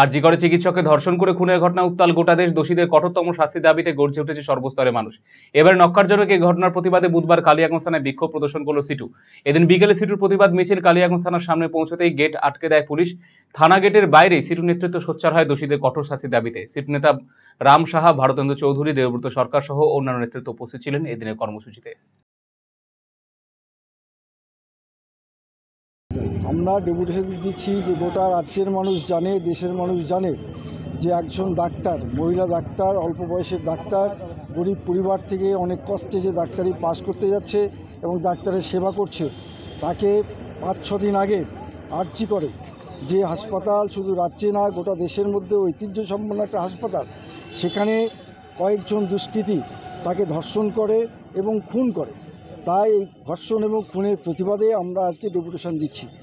আর জি করে চিকিৎসককে ধর্ষণ করে খুনের ঘটনা উত্তাল গোটা দেশ দোষীদের কঠোরতম শাস্তি দাবিতে গর্জে উঠেছে সর্বস্তরের মানুষ এবার নক্কারজনক এই ঘটনার প্রতিবাদে বুধবার কালিয়াগঞ্জ থানায় বিক্ষোভ প্রদর্শন করল সিটু এদিন বিকেলে সিটুর প্রতিবাদ মিছিল কালিয়াগঞ্জ থানার সামনে পৌঁছতেই গেট আটকে দেয় পুলিশ থানা গেটের বাইরে সিটু নেতৃত্ব সোচ্চার হয় দোষীদের কঠোর শাস্তির দাবিতে সিটু নেতা রাম সাহা ভারতেন্দ্র চৌধুরী দেবব্রত সরকার সহ অন্যান্য নেতৃত্ব উপস্থিত ছিলেন এদিনের কর্মসূচিতে আমরা ডেপুটেশন দিচ্ছি যে গোটা রাজ্যের মানুষ জানে দেশের মানুষ জানে যে একজন ডাক্তার মহিলা ডাক্তার অল্প বয়সের ডাক্তার গরিব পরিবার থেকে অনেক কষ্টে যে ডাক্তারি পাস করতে যাচ্ছে এবং ডাক্তারের সেবা করছে তাকে পাঁচ ছ দিন আগে আর্জি করে যে হাসপাতাল শুধু রাজ্যে না গোটা দেশের মধ্যে ঐতিহ্য সম্পন্ন একটা হাসপাতাল সেখানে কয়েকজন দুষ্কৃতী তাকে ধর্ষণ করে এবং খুন করে তাই এই ধর্ষণ এবং খুনের প্রতিবাদে আমরা আজকে ডেপুটেশন দিচ্ছি